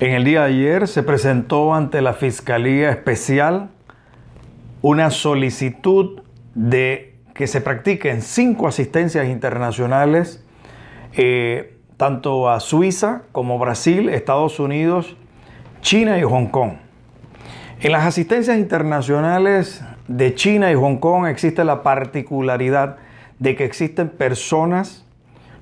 En el día de ayer se presentó ante la Fiscalía Especial una solicitud de que se practiquen cinco asistencias internacionales, eh, tanto a Suiza como Brasil, Estados Unidos, China y Hong Kong. En las asistencias internacionales de China y Hong Kong existe la particularidad de que existen personas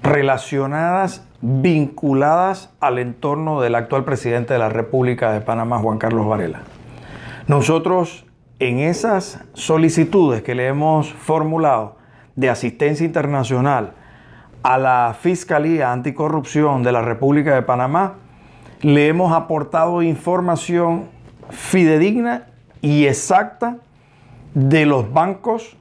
relacionadas vinculadas al entorno del actual presidente de la República de Panamá, Juan Carlos Varela. Nosotros, en esas solicitudes que le hemos formulado de asistencia internacional a la Fiscalía Anticorrupción de la República de Panamá, le hemos aportado información fidedigna y exacta de los bancos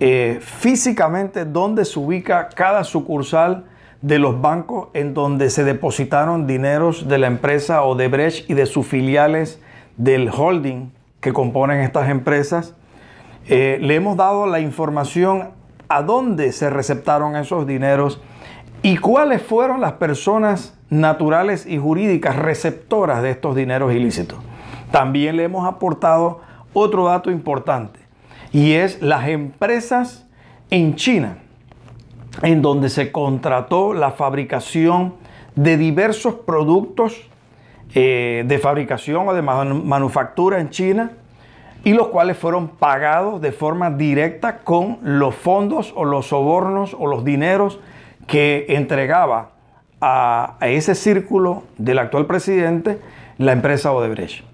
eh, físicamente donde se ubica cada sucursal de los bancos en donde se depositaron dineros de la empresa Odebrecht y de sus filiales del holding que componen estas empresas. Eh, le hemos dado la información a dónde se receptaron esos dineros y cuáles fueron las personas naturales y jurídicas receptoras de estos dineros ilícitos. También le hemos aportado otro dato importante y es las empresas en China en donde se contrató la fabricación de diversos productos eh, de fabricación o de manufactura en China y los cuales fueron pagados de forma directa con los fondos o los sobornos o los dineros que entregaba a, a ese círculo del actual presidente la empresa Odebrecht.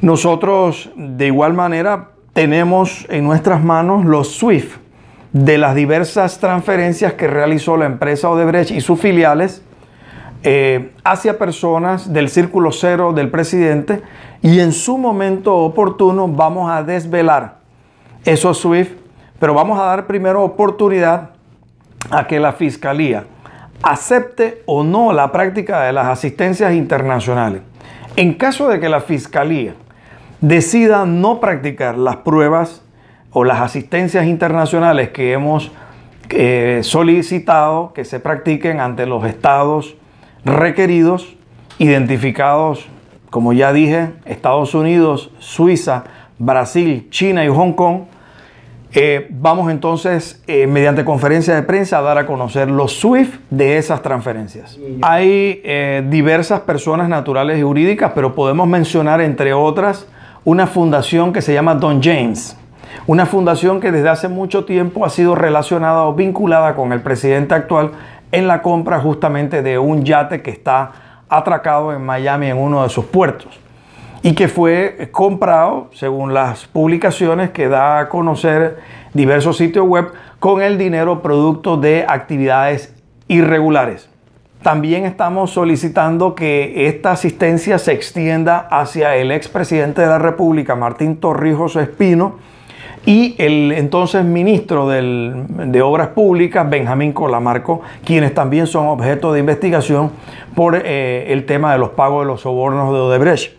Nosotros de igual manera tenemos en nuestras manos los SWIFT, de las diversas transferencias que realizó la empresa Odebrecht y sus filiales eh, hacia personas del círculo cero del presidente y en su momento oportuno vamos a desvelar esos SWIFT, pero vamos a dar primero oportunidad a que la Fiscalía acepte o no la práctica de las asistencias internacionales. En caso de que la Fiscalía decida no practicar las pruebas o las asistencias internacionales que hemos eh, solicitado que se practiquen ante los estados requeridos, identificados, como ya dije, Estados Unidos, Suiza, Brasil, China y Hong Kong. Eh, vamos entonces, eh, mediante conferencia de prensa, a dar a conocer los SWIFT de esas transferencias. Hay diversas personas naturales y jurídicas, pero podemos mencionar, entre otras, una fundación que se llama Don James. Una fundación que desde hace mucho tiempo ha sido relacionada o vinculada con el presidente actual en la compra justamente de un yate que está atracado en Miami en uno de sus puertos y que fue comprado, según las publicaciones que da a conocer diversos sitios web, con el dinero producto de actividades irregulares. También estamos solicitando que esta asistencia se extienda hacia el expresidente de la República, Martín Torrijos Espino, y el entonces ministro de Obras Públicas, Benjamín Colamarco, quienes también son objeto de investigación por eh, el tema de los pagos de los sobornos de Odebrecht.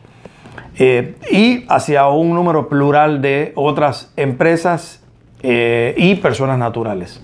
Eh, y hacia un número plural de otras empresas eh, y personas naturales.